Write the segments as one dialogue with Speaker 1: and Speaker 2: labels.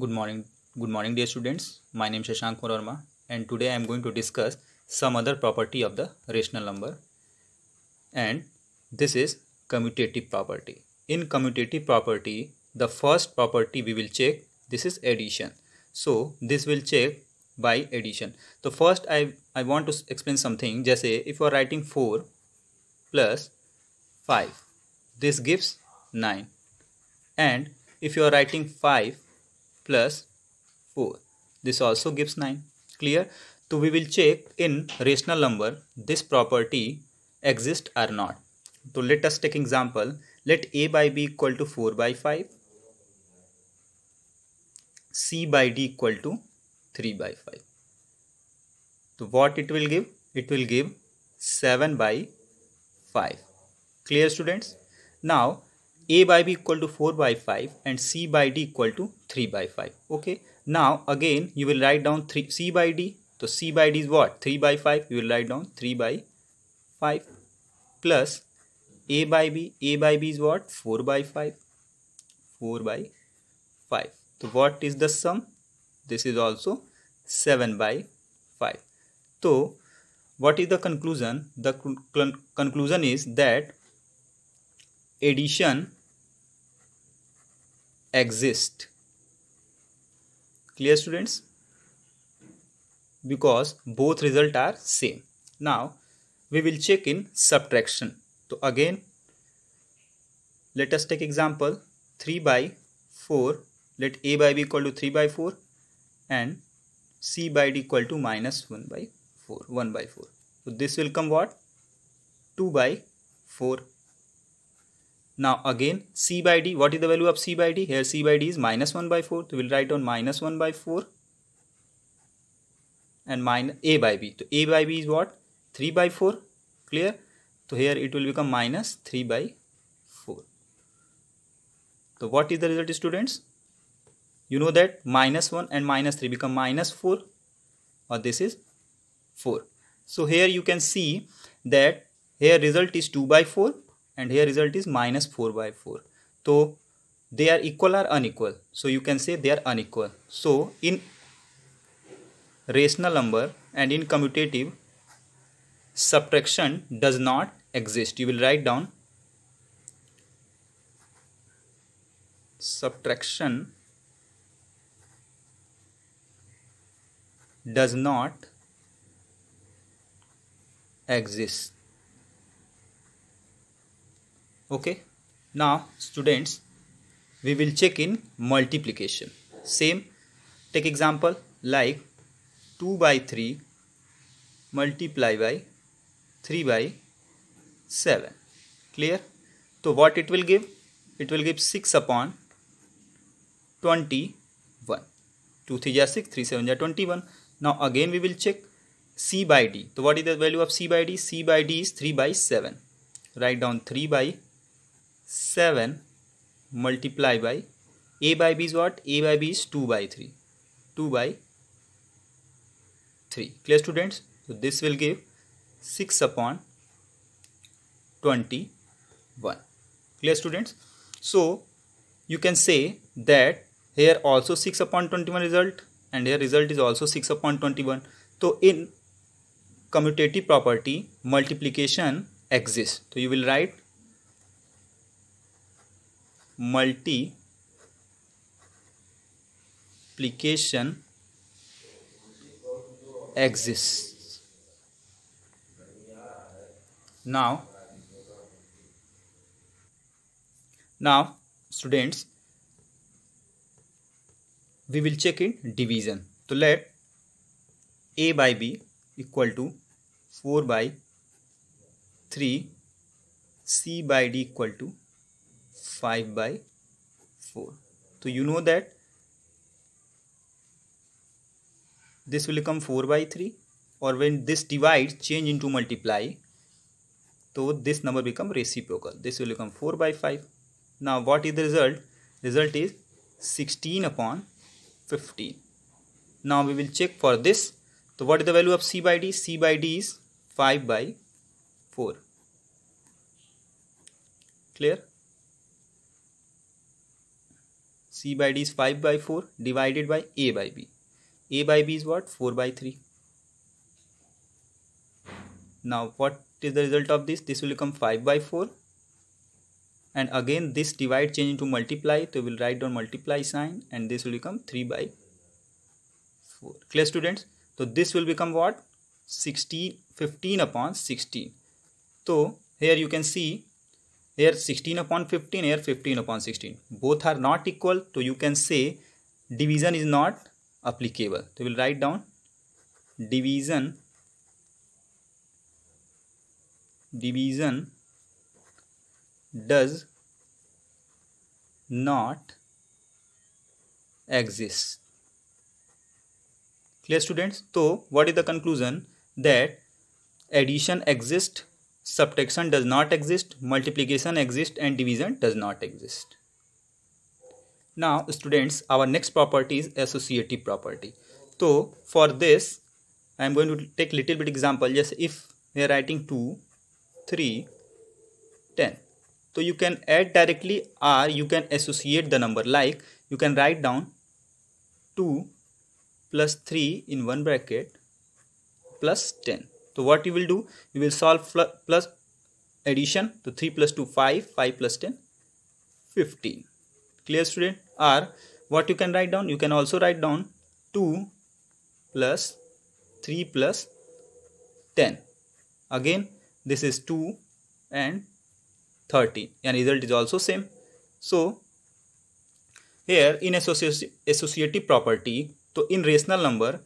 Speaker 1: Good morning. Good morning dear students. My name is Shashank Morarma and today I am going to discuss some other property of the rational number and this is commutative property. In commutative property the first property we will check this is addition. So this will check by addition. So first I, I want to explain something just say if you are writing 4 plus 5 this gives 9 and if you are writing 5 plus 4 this also gives 9 clear so we will check in rational number this property exist or not so let us take example let a by b equal to 4 by 5 c by d equal to 3 by 5 so what it will give it will give 7 by 5 clear students now a by b equal to 4 by 5 and c by d equal to 3 by 5 okay now again you will write down 3 c by d so c by d is what 3 by 5 you will write down 3 by 5 plus a by b a by b is what 4 by 5 4 by 5 so what is the sum this is also 7 by 5 so what is the conclusion the conclusion is that addition exist clear students because both result are same now we will check in subtraction so again let us take example 3 by 4 let a by b equal to 3 by 4 and c by d equal to minus 1 by 4 1 by 4 so this will come what 2 by 4 now again C by D, what is the value of C by D? Here C by D is minus 1 by 4. So we'll write on minus minus 1 by 4 and minus A by B. So A by B is what? 3 by 4, clear? So here it will become minus 3 by 4. So what is the result students? You know that minus 1 and minus 3 become minus 4 or this is 4. So here you can see that here result is 2 by 4 and here result is minus 4 by 4 so they are equal or unequal so you can say they are unequal so in rational number and in commutative subtraction does not exist you will write down subtraction does not exist okay now students we will check in multiplication same take example like 2 by 3 multiply by 3 by 7 clear so what it will give it will give 6 upon 21 2 3 are 6 3 7 21 now again we will check c by d so what is the value of c by d c by d is 3 by 7 write down 3 by 7 multiply by a by b is what a by b is 2 by 3 2 by 3 clear students so this will give 6 upon 21 clear students so you can say that here also 6 upon 21 result and here result is also 6 upon 21 so in commutative property multiplication exists so you will write multiplication exists. Now, now students, we will check in division. So let a by b equal to 4 by 3 c by d equal to 5 by 4 so you know that this will become 4 by 3 or when this divides change into multiply so this number become reciprocal this will become 4 by 5 now what is the result result is 16 upon 15 now we will check for this so what is the value of c by d c by d is 5 by 4 clear C by D is 5 by 4 divided by A by B. A by B is what? 4 by 3. Now what is the result of this? This will become 5 by 4. And again this divide change into multiply. So we will write down multiply sign and this will become 3 by 4. Clear students? So this will become what? 16, 15 upon 16. So here you can see here 16 upon 15 here 15 upon 16 both are not equal so you can say division is not applicable so we'll write down division division does not exist clear students so what is the conclusion that addition exists subtraction does not exist, multiplication exists and division does not exist. Now students, our next property is associative property. So for this, I am going to take little bit example. Just if we are writing 2, 3, 10. So you can add directly or you can associate the number like you can write down 2 plus 3 in one bracket plus 10 so what you will do, you will solve plus addition. So 3 plus 2, 5, 5 plus 10, 15. Clear student? Are what you can write down, you can also write down 2 plus 3 plus 10. Again, this is 2 and 13 and result is also same. So here in associative property, so in rational number,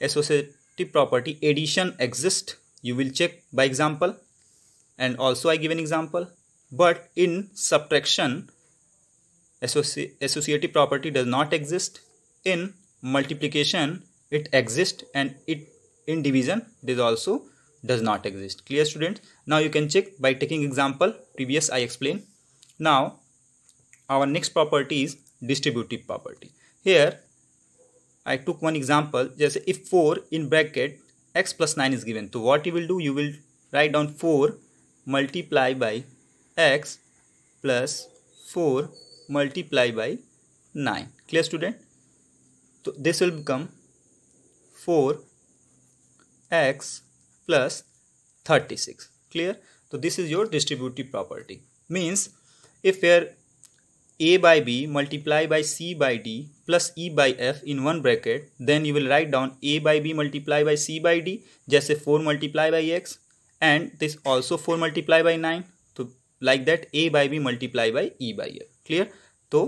Speaker 1: associative tip property addition exist you will check by example and also I give an example but in subtraction associ associative property does not exist in multiplication it exists and it in division this also does not exist clear students now you can check by taking example previous I explained now our next property is distributive property here I took one example जैसे if 4 in bracket x plus 9 is given तो what you will do you will write down 4 multiply by x plus 4 multiply by 9 clear student तो this will become 4 x plus 36 clear तो this is your distributive property means if here a by b multiply by c by d plus e by f in one bracket then you will write down a by b multiply by c by d just say 4 multiplied by x and this also 4 multiplied by 9 so like that a by b multiply by e by f clear so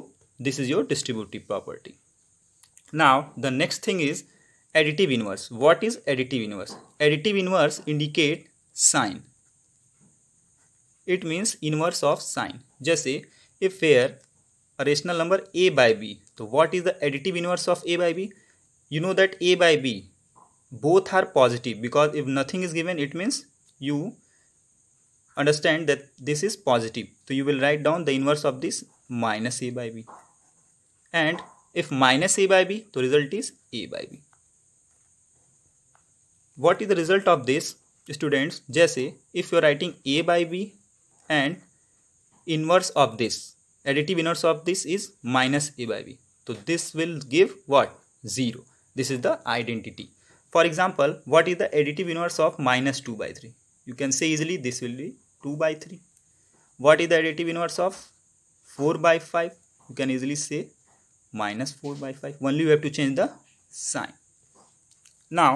Speaker 1: this is your distributive property now the next thing is additive inverse what is additive inverse additive inverse indicate sign it means inverse of sign say if here a rational number a by b. So what is the additive inverse of a by b? You know that a by b both are positive because if nothing is given it means you understand that this is positive. So you will write down the inverse of this minus a by b. And if minus a by b, the result is a by b. What is the result of this? Students, just say if you are writing a by b and inverse of this additive inverse of this is minus a by b so this will give what 0 this is the identity for example what is the additive inverse of minus 2 by 3 you can say easily this will be 2 by 3 what is the additive inverse of 4 by 5 you can easily say minus 4 by 5 only you have to change the sign now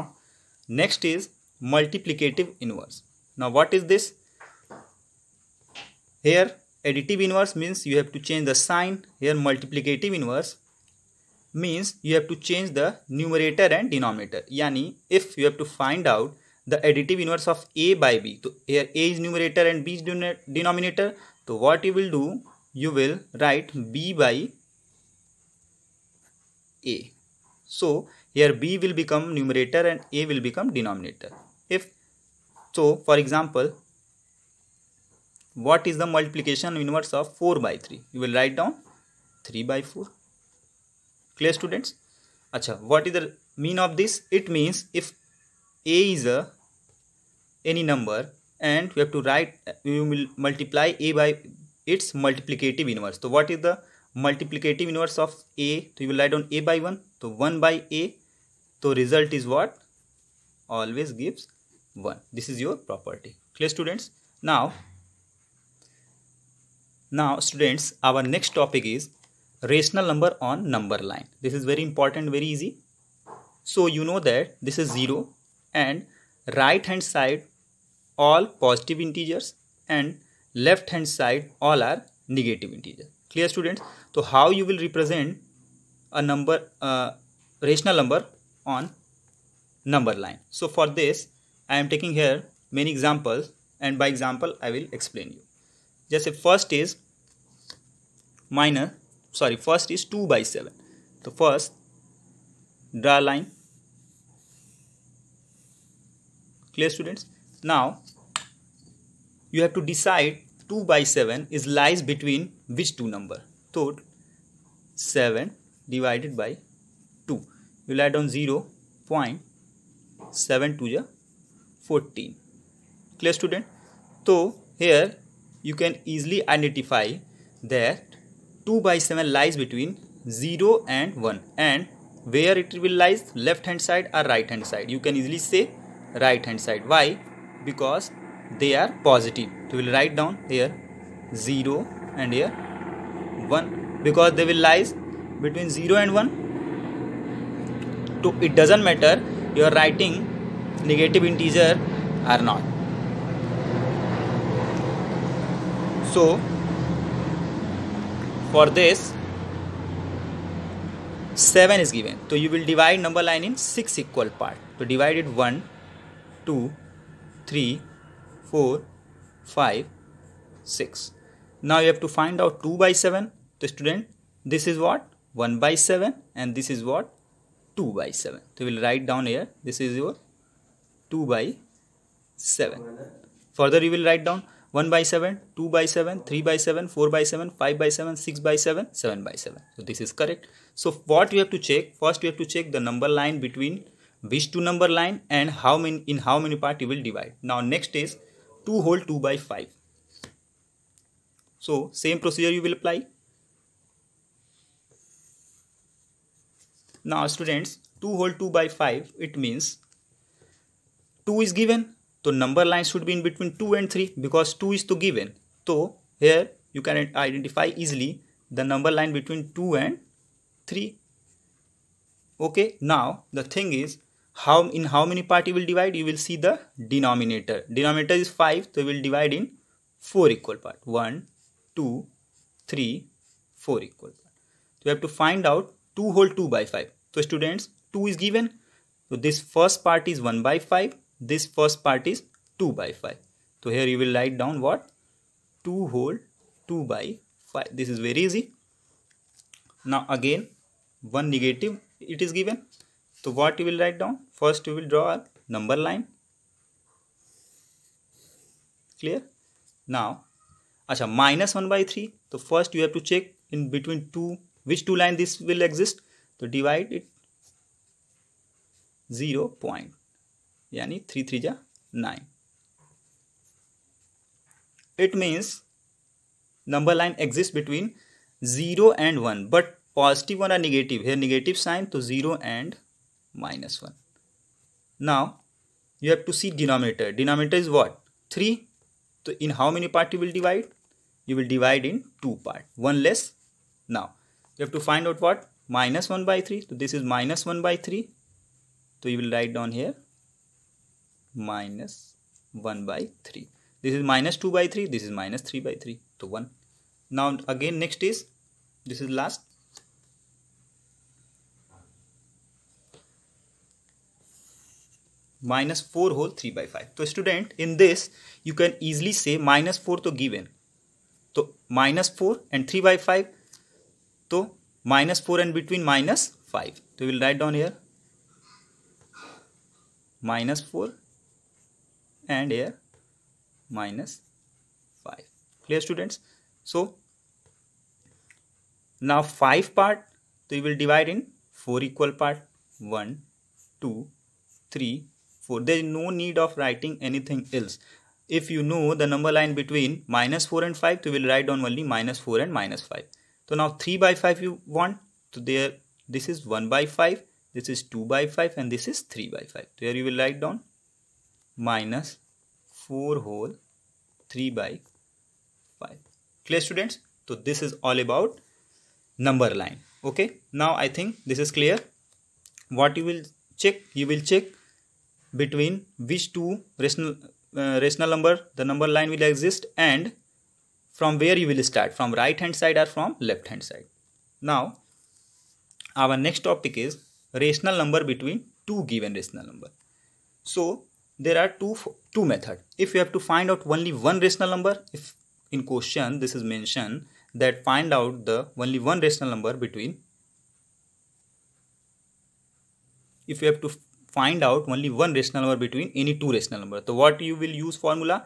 Speaker 1: next is multiplicative inverse now what is this here additive inverse means you have to change the sign here multiplicative inverse means you have to change the numerator and denominator yani if you have to find out the additive inverse of a by b so here a is numerator and b is denominator so what you will do you will write b by a so here b will become numerator and a will become denominator if so for example what is the multiplication inverse of 4 by 3 you will write down 3 by 4 clear students Achha, what is the mean of this it means if a is a any number and you have to write you will multiply a by its multiplicative inverse so what is the multiplicative inverse of a so you will write down a by 1 so 1 by a so result is what always gives 1 this is your property clear students now now students, our next topic is rational number on number line. This is very important, very easy. So you know that this is 0 and right hand side all positive integers and left hand side all are negative integers. Clear students? So how you will represent a number, uh, rational number on number line. So for this I am taking here many examples and by example I will explain you. जैसे first is minor sorry first is two by seven तो first draw line clear students now you have to decide two by seven is lies between which two number तो seven divided by two you light on zero point seven two या fourteen clear student तो here you can easily identify that 2 by 7 lies between 0 and 1 and where it will lies left hand side or right hand side you can easily say right hand side why because they are positive so we'll write down here 0 and here 1 because they will lies between 0 and 1 so it doesn't matter you are writing negative integer or not So for this 7 is given. So you will divide number line in 6 equal part. So divide it 1, 2, 3, 4, 5, 6. Now you have to find out 2 by 7. The student, this is what? 1 by 7 and this is what? 2 by 7. So we will write down here. This is your 2 by 7. Further you will write down 1 by 7, 2 by 7, 3 by 7, 4 by 7, 5 by 7, 6 by 7, 7 by 7. So this is correct. So what we have to check? First we have to check the number line between which two number line and how many in how many part you will divide. Now next is 2 whole 2 by 5. So same procedure you will apply. Now students 2 whole 2 by 5 it means 2 is given so number line should be in between 2 and 3 because 2 is to given. So here you can identify easily the number line between 2 and 3. Okay, now the thing is how in how many party will divide? You will see the denominator. Denominator is 5, so we will divide in 4 equal part. 1, 2, 3, 4 equal part. So you have to find out 2 whole 2 by 5. So students, 2 is given. So this first part is 1 by 5 this first part is 2 by 5 so here you will write down what 2 whole 2 by 5 this is very easy now again one negative it is given so what you will write down first you will draw a number line clear now acha minus 1 by 3 so first you have to check in between two which two line this will exist so divide it 0 point यानी three three जा nine it means number line exist between zero and one but positive one or negative है negative sign तो zero and minus one now you have to see denominator denominator is what three तो in how many part you will divide you will divide in two part one less now you have to find out what minus one by three तो this is minus one by three तो you will write down here minus one by three this is minus two by three this is minus three by three तो one now again next is this is last minus four whole three by five तो student in this you can easily say minus four तो given तो minus four and three by five तो minus four and between minus five तो will write down here minus four and here minus 5 clear students so now 5 part so you will divide in 4 equal part 1 2 3 4 there is no need of writing anything else if you know the number line between minus 4 and 5 you will write down only minus 4 and minus 5 so now 3 by 5 you want so there this is 1 by 5 this is 2 by 5 and this is 3 by 5 there you will write down minus 4 whole 3 by 5 clear students so this is all about number line okay now i think this is clear what you will check you will check between which two rational uh, rational number the number line will exist and from where you will start from right hand side or from left hand side now our next topic is rational number between two given rational number so there are two two method if you have to find out only one rational number if in question this is mentioned that find out the only one rational number between if you have to find out only one rational number between any two rational number so what you will use formula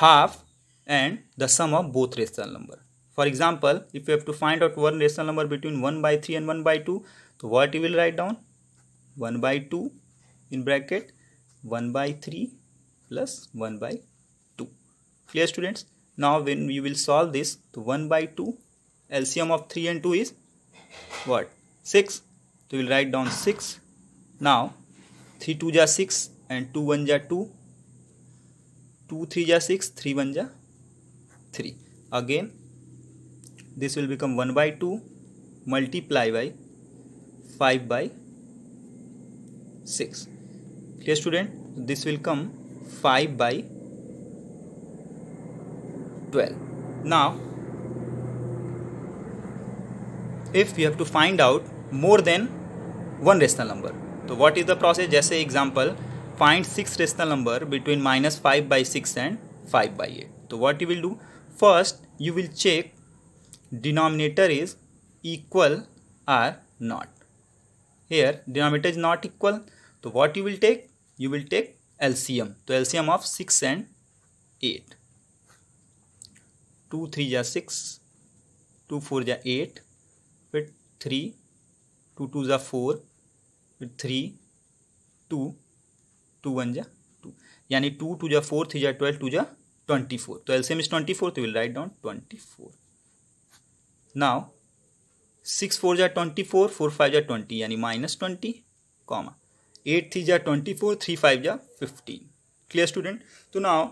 Speaker 1: half and the sum of both rational number for example if you have to find out one rational number between 1 by 3 and 1 by 2 so what you will write down 1 by 2 in bracket 1 by 3 plus 1 by 2. Clear students? Now when we will solve this, to 1 by 2, LCM of 3 and 2 is what? 6. So we will write down 6. Now 3 2 ja 6 and 2 1 ja 2. 2 3 ja 6, 3 1 ja 3. Again this will become 1 by 2 multiply by 5 by 6 dear student this will come 5 by 12 now if you have to find out more than one rational number so what is the process just say example find six rational number between minus 5 by 6 and 5 by 8 so what you will do first you will check denominator is equal or not here denominator is not equal so what you will take you will take LCM तो LCM of six and eight two three जा six two four जा eight फिर three two two जा four फिर three two two one जा two यानी two two जा four three जा twelve two जा ट्वेंटी फोर तो एल्सियम इज ट्वेंटी फोर तो will write down twenty four now six four जा ट्वेंटी फोर फोर फाइव जा ट्वेंटी यानी minus twenty comma eight three जा ट्वेंटी फोर थ्री फाइव जा fifteen clear student तो now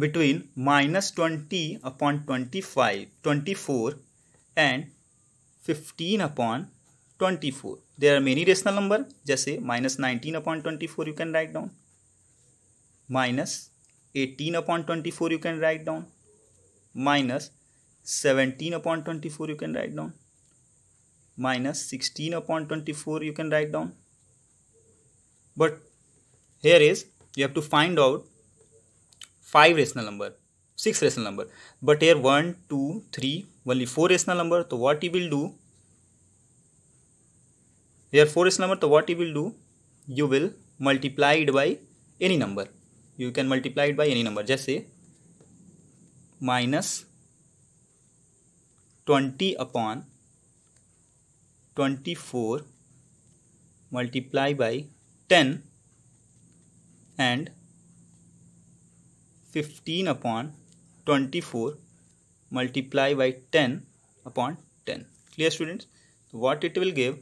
Speaker 1: between minus twenty upon twenty five twenty four and fifteen upon twenty four there are many rational number जैसे minus nineteen upon twenty four you can write down minus eighteen upon twenty four you can write down minus seventeen upon twenty four you can write down minus sixteen upon twenty four you can write down but here is you have to find out five rational number six rational number but here one two three only four rational number so what you will do here four rational number so what you will do you will multiply it by any number you can multiply it by any number just say minus 20 upon 24 multiply by 10 and 15 upon 24 multiply by 10 upon 10 clear students what it will give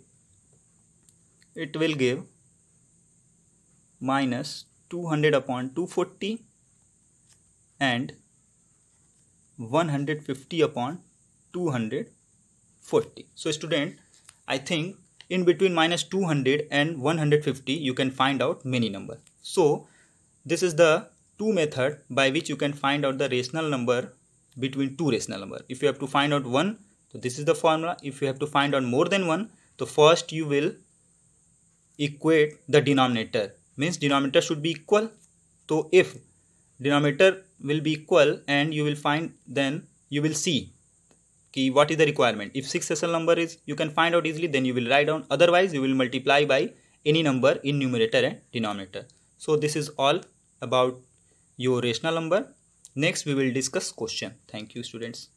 Speaker 1: it will give minus 200 upon 240 and 150 upon 240 so student i think in between minus 200 and 150 you can find out many number so this is the two method by which you can find out the rational number between two rational number if you have to find out one so this is the formula if you have to find out more than one so first you will equate the denominator means denominator should be equal so if denominator will be equal and you will find then you will see what is the requirement. If 6 Sessel number is, you can find out easily, then you will write down. Otherwise, you will multiply by any number in numerator and denominator. So this is all about your rational number. Next, we will discuss question. Thank you, students.